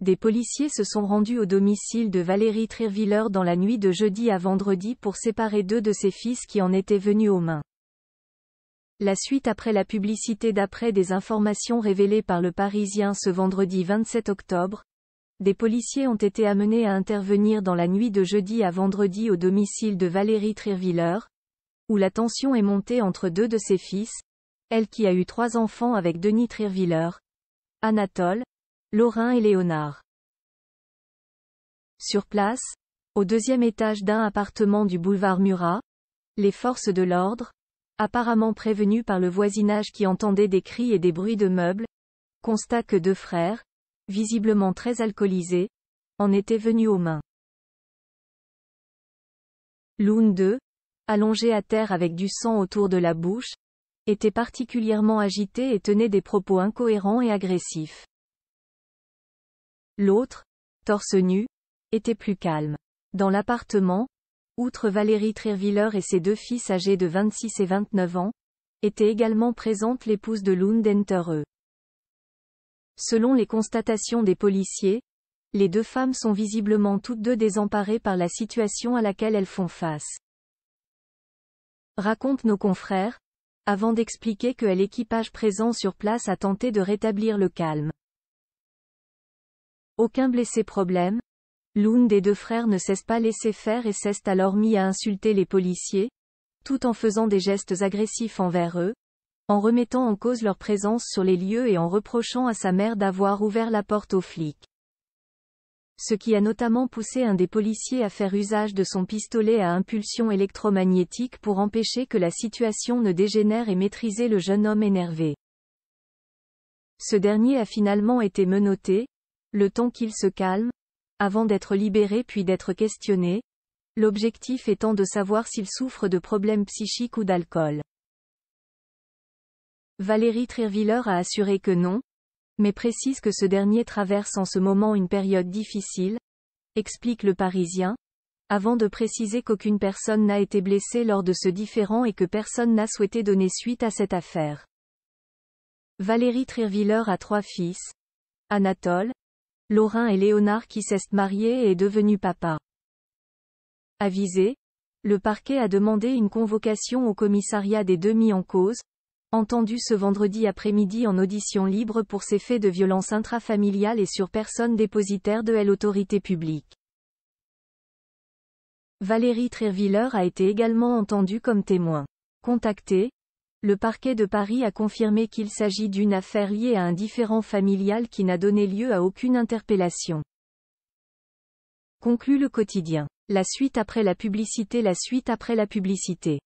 Des policiers se sont rendus au domicile de Valérie Trierwiller dans la nuit de jeudi à vendredi pour séparer deux de ses fils qui en étaient venus aux mains. La suite après la publicité d'après des informations révélées par le Parisien ce vendredi 27 octobre, des policiers ont été amenés à intervenir dans la nuit de jeudi à vendredi au domicile de Valérie Trierwiller, où la tension est montée entre deux de ses fils, elle qui a eu trois enfants avec Denis Trierwiller, Anatole, Lorrain et Léonard. Sur place, au deuxième étage d'un appartement du boulevard Murat, les forces de l'ordre, apparemment prévenues par le voisinage qui entendait des cris et des bruits de meubles, constatent que deux frères, visiblement très alcoolisés, en étaient venus aux mains. L'une d'eux, allongé à terre avec du sang autour de la bouche, était particulièrement agité et tenait des propos incohérents et agressifs. L'autre, torse nu, était plus calme. Dans l'appartement, outre Valérie Trierwiller et ses deux fils âgés de 26 et 29 ans, était également présente l'épouse de Lund e. Selon les constatations des policiers, les deux femmes sont visiblement toutes deux désemparées par la situation à laquelle elles font face. Raconte nos confrères, avant d'expliquer que l'équipage présent sur place a tenté de rétablir le calme. Aucun blessé problème. l'une des deux frères ne cesse pas laisser faire et cesse alors mis à insulter les policiers, tout en faisant des gestes agressifs envers eux, en remettant en cause leur présence sur les lieux et en reprochant à sa mère d'avoir ouvert la porte aux flics. Ce qui a notamment poussé un des policiers à faire usage de son pistolet à impulsion électromagnétique pour empêcher que la situation ne dégénère et maîtriser le jeune homme énervé. Ce dernier a finalement été menotté, le temps qu'il se calme, avant d'être libéré puis d'être questionné, l'objectif étant de savoir s'il souffre de problèmes psychiques ou d'alcool. Valérie Trierwiller a assuré que non, mais précise que ce dernier traverse en ce moment une période difficile, explique le Parisien, avant de préciser qu'aucune personne n'a été blessée lors de ce différend et que personne n'a souhaité donner suite à cette affaire. Valérie Trierwiller a trois fils, Anatole, Laurin et Léonard qui s'est marié et est devenu papa. Avisé, le parquet a demandé une convocation au commissariat des deux mis en cause, entendu ce vendredi après-midi en audition libre pour ces faits de violence intrafamiliale et sur personne dépositaire de l'autorité publique. Valérie Trierwiller a été également entendue comme témoin. Contactée, le parquet de Paris a confirmé qu'il s'agit d'une affaire liée à un différend familial qui n'a donné lieu à aucune interpellation. Conclut le quotidien. La suite après la publicité La suite après la publicité.